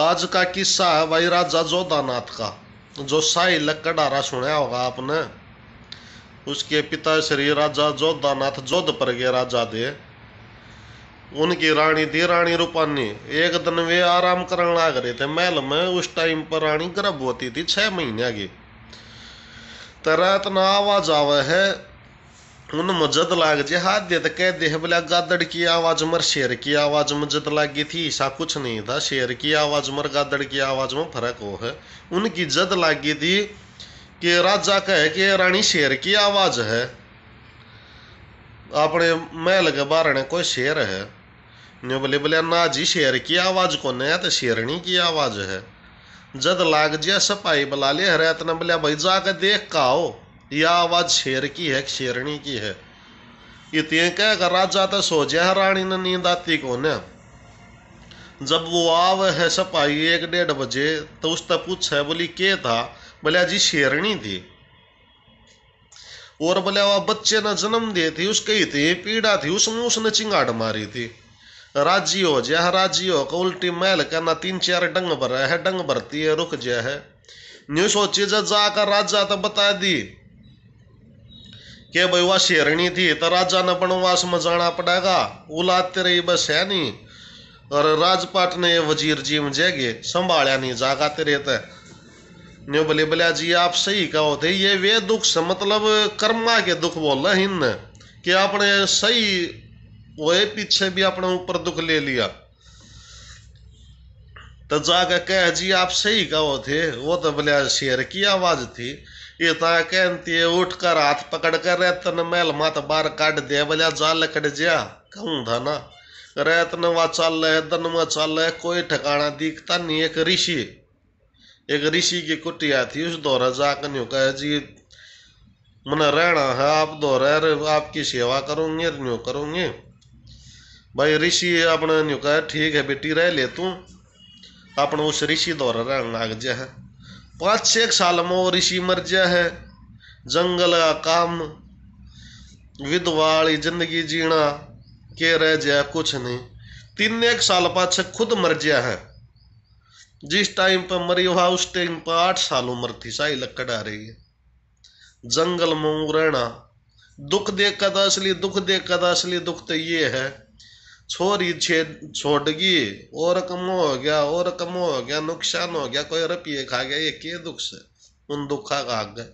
आज का किस्सा है वही राजा जोधानाथ का जो शाही लकड़ारा सुना होगा आपने उसके पिता श्री राजा जोधानाथ जोधपुर के राजा थे उनकी रानी थी रानी रूपानी एक दिन वे आराम करने लाग रहे थे महल में उस टाइम पर रानी गर्भवती थी छः महीने की तरह तो इतना आवाज आवा है उन मजद लाग जे हाथ दे कह दे बोला गादड़ की आवाज मर शेर की आवाज मजद लागी थी ऐसा कुछ नहीं था शेर की आवाज मर गादड़ की आवाज में फर्क वो है उनकी जद लागी थी कि राजा कहे कि रानी शेर की आवाज है अपने महल के बारण कोई शेर है ने बोले बोले ना जी शेर की आवाज कौन है तो शेरणी की आवाज है जद लाग जिया सपाई बुला ले हरे तेना बोलिया भाई जाके देख का आओ यह आवाज़ शेर की है शेरणी की है इतने कह अगर राजा तो सो जाए रानी ने नींद आती को न जब वो आव है सपाई एक डेढ़ बजे तो उसका पूछ है बोली के था बोले जी शेरणी थी और बोले वह बच्चे ने जन्म दिए थी उसके इतनी पीड़ा थी उसमें उसने चिंगाट मारी थी राजी हो जाए राजी हो का उल्टी मैल करना तीन चार डंग भर है डंग भरती है रुक जाए है न्यू सोचिए जब जाकर राजा तो बता दी के भाई वह शेरणी थी तो राजा ने वास में जाना पड़ेगा औलाद तेरे बस है नहीं और राजपाट ने वजीर जी में जेगे संभाल नहीं जागा तेरे ते न्यू बोले बोलिया जी आप सही कहो थे ये वे दुख से मतलब कर्मा के दुख बोल रहे हिन्न कि आपने सही वो पीछे भी अपने ऊपर दुख ले लिया तो जाके कह जी आप सही कहो थे वो तो बोलिया शेर की आवाज थी है उठ कर हाथ पकड़ कर रेतन महल मत बार काट दे बजा जाल लकड़ जा कहूँ धाना रेतन व चल दन व चल कोई ठिकाना दिखता नहीं एक ऋषि एक ऋषि की कुटिया थी उस दौरा जाकर न्यू कह जी मन रहना है आप दौरा आपकी सेवा करूँगी न्यू करूँगी भाई ऋषि अपने न्यू कह ठीक है बेटी रह ले तू अपन उस ऋषि दौरा रहना आग जा है पाँच साल सालमो ऋषि जा है जंगल का काम विधवाली जिंदगी जीना के रह जाए कुछ नहीं तीन एक साल पाँच खुद मर गया है जिस टाइम पर मरी हुआ उस टाइम पर आठ साल उम्र थी साई लकड़ आ रही है जंगल में रहना दुख देख कदा तो असली दुख देख कदा तो असली दुख तो ये है छोरी छेद छोड़गी और कम हो गया और कम हो गया नुकसान हो गया कोई रपिए खा गया ये के दुख से उन दुखा का गए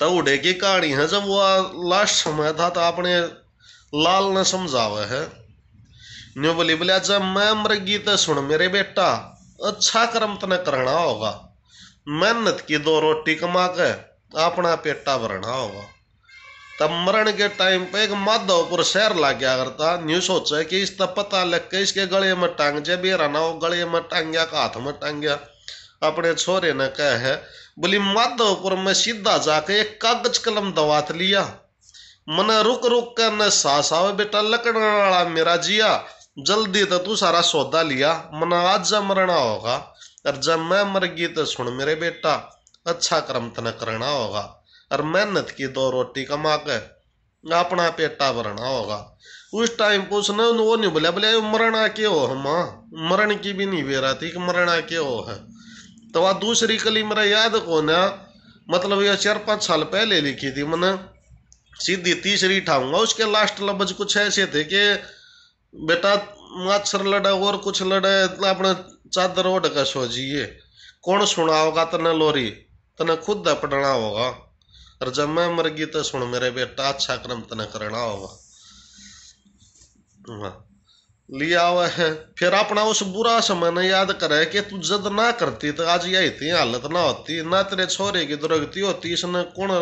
तो उड़े की कहानी है जब वो लास्ट समय था तो अपने लाल ने समझावे है न्यू बोली बोलिया जब मैं मृगी तो सुन मेरे बेटा अच्छा कर्म तने करना होगा मेहनत की दो रोटी कमा के अपना पेटा भरना होगा तब मरण के टाइम पे एक माधवपुर शहर ला गया करता न्यूज सोचे कि इस तब पता लग के इसके गले में टांग जे भी रहना वो गले में टांग्या गया हाथ में गया अपने छोरे ने कह है बोली माधवपुर में सीधा जाके एक कागज कलम दवात लिया मने रुक रुक कर न सास आवे बेटा लकड़ा वाला मेरा जिया जल्दी तो तू सारा सौदा लिया मन आज जा मरना होगा और जब मैं मर गई तो सुन मेरे बेटा अच्छा कर्म तने करना होगा और मेहनत की दो रोटी कमा के अपना पेटा भरना होगा उस टाइम कुछ ना वो नहीं बोले बोले मरना के हो माँ मरण की भी नहीं बेरा थी कि मरना के हो है तो वह दूसरी कली मेरा याद को है मतलब यह चार पाँच साल पहले लिखी थी मैंने सीधी तीसरी ठाऊंगा उसके लास्ट लफ्ज कुछ ऐसे थे कि बेटा मच्छर लड़े और कुछ लड़े अपने चादर ओढ़ के सो कौन सुना होगा तने लोरी तने खुद पढ़ना होगा और जब मैं मर गई तो सुन मेरे बेटा अच्छा कर्म तने करना होगा लिया हुआ है फिर अपना उस बुरा समय ने याद करे कि तू जद ना करती तो आज यही थी हालत ना होती ना तेरे छोरे की दुर्गति होती इसने कौन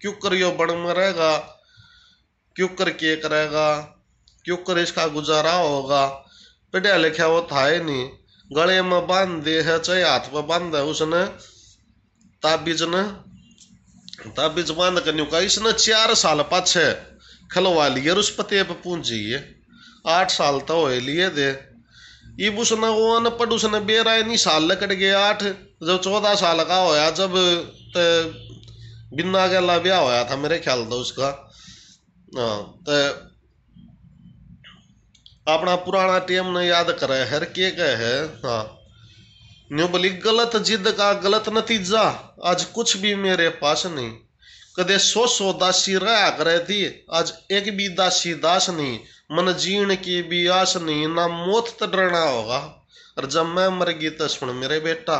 क्यों करियो बण में रहेगा क्यों के करेगा क्यों कर इसका गुजारा होगा पढ़िया लिखा वो था ही नहीं गले में बांध दे है चाहे हाथ में बांध है उसने ताबीज ने tapi zaman nak इसने चार साल पाछे खलवा लिए उस पते पर पहुंच जाइए आठ साल तो हो लिए दे ये उसने वो न पढ़ उसने बेरा नहीं साल लकट गए आठ जब चौदह साल का होया जब ते बिन्ना का ब्याह होया था मेरे ख्याल तो उसका हाँ तो अपना पुराना टेम ने याद करे हर के है हाँ न्यू बोली गलत जिद का गलत नतीजा आज कुछ भी मेरे पास नहीं कदे सो सो दासी रहा करे थी आज एक भी दासी दास नहीं मन जीण की भी आस नहीं ना मौत डरना होगा और जब मैं मर गई तो सुन मेरे बेटा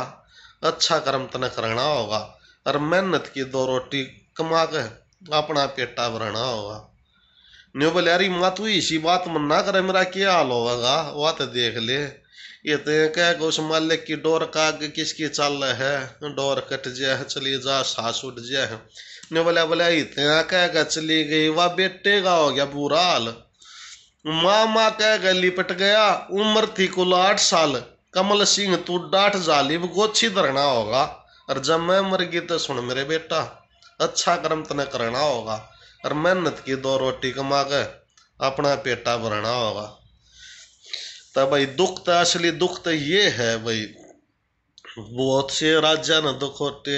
अच्छा कर्म तने करना होगा और मेहनत की दो रोटी कमा के अपना पेटा भरना होगा न्यू बोले अरे मातू इसी बात मन ना करे मेरा क्या हाल होगा वह तो देख ले ये तो कह गो उस मालिक की डोर काग किसकी चल है डोर कट जाए चली जा सास उठ जाए ने बोला बोला इतना कह गया चली गई वह बेटे का हो गया बुरा हाल माँ माँ कह गया लिपट गया उम्र थी कुल आठ साल कमल सिंह तू डांट जालिब गोछी धरना होगा और जब मैं मर गई तो सुन मेरे बेटा अच्छा कर्म तने करना होगा और मेहनत की दो रोटी कमा के अपना पेटा भरना होगा तब भाई दुख तो असली दुख तो ये है भाई बहुत से राज्य न दुख होते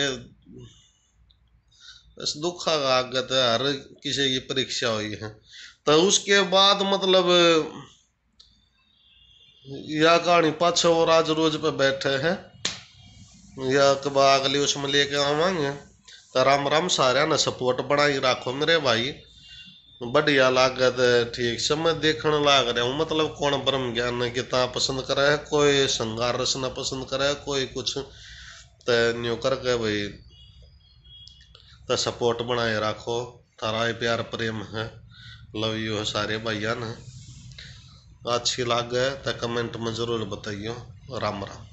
बस दुख का आगत तो है हर किसी की परीक्षा हुई है तो उसके बाद मतलब या कहानी पाछे वो राज रोज पे बैठे हैं या कब अगली उसमें लेके आवागे तो राम राम सारे ने सपोर्ट बनाई रखो मेरे भाई बढ़िया लागत ठीक समय देखने लाग रहे हूँ मतलब कौन ब्रह्म ज्ञान ता पसंद करे है कोई श्रृंगार रचना पसंद करे है कोई कुछ तो न्यू करके भाई तो सपोर्ट बनाए रखो थारा प्यार प्रेम है लव यू है सारे भाइयान अच्छी लागे तो कमेंट में ज़रूर बताइयो राम राम